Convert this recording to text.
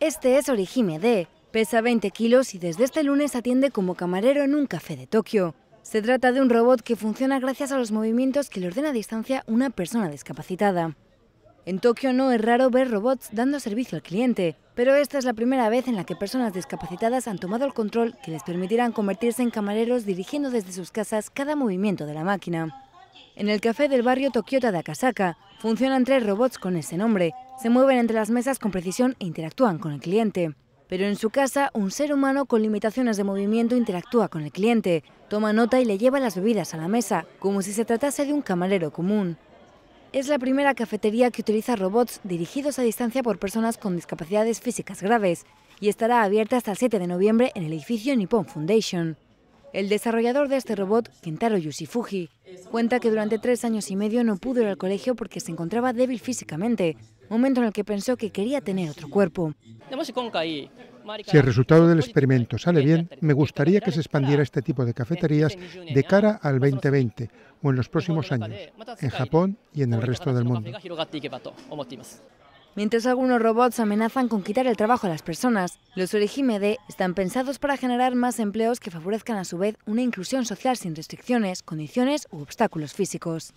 Este es Origime D. Pesa 20 kilos y desde este lunes atiende como camarero en un café de Tokio. Se trata de un robot que funciona gracias a los movimientos que le ordena a distancia una persona discapacitada. En Tokio no es raro ver robots dando servicio al cliente, pero esta es la primera vez en la que personas discapacitadas han tomado el control que les permitirán convertirse en camareros dirigiendo desde sus casas cada movimiento de la máquina. En el café del barrio Tokiota de Akasaka funcionan tres robots con ese nombre. Se mueven entre las mesas con precisión e interactúan con el cliente. Pero en su casa, un ser humano con limitaciones de movimiento interactúa con el cliente, toma nota y le lleva las bebidas a la mesa, como si se tratase de un camarero común. Es la primera cafetería que utiliza robots dirigidos a distancia por personas con discapacidades físicas graves y estará abierta hasta el 7 de noviembre en el edificio Nippon Foundation. El desarrollador de este robot, Kentaro Yushifuji, cuenta que durante tres años y medio no pudo ir al colegio porque se encontraba débil físicamente, momento en el que pensó que quería tener otro cuerpo. Si el resultado del experimento sale bien, me gustaría que se expandiera este tipo de cafeterías de cara al 2020 o en los próximos años, en Japón y en el resto del mundo. Mientras algunos robots amenazan con quitar el trabajo a las personas, los origimede están pensados para generar más empleos que favorezcan a su vez una inclusión social sin restricciones, condiciones u obstáculos físicos.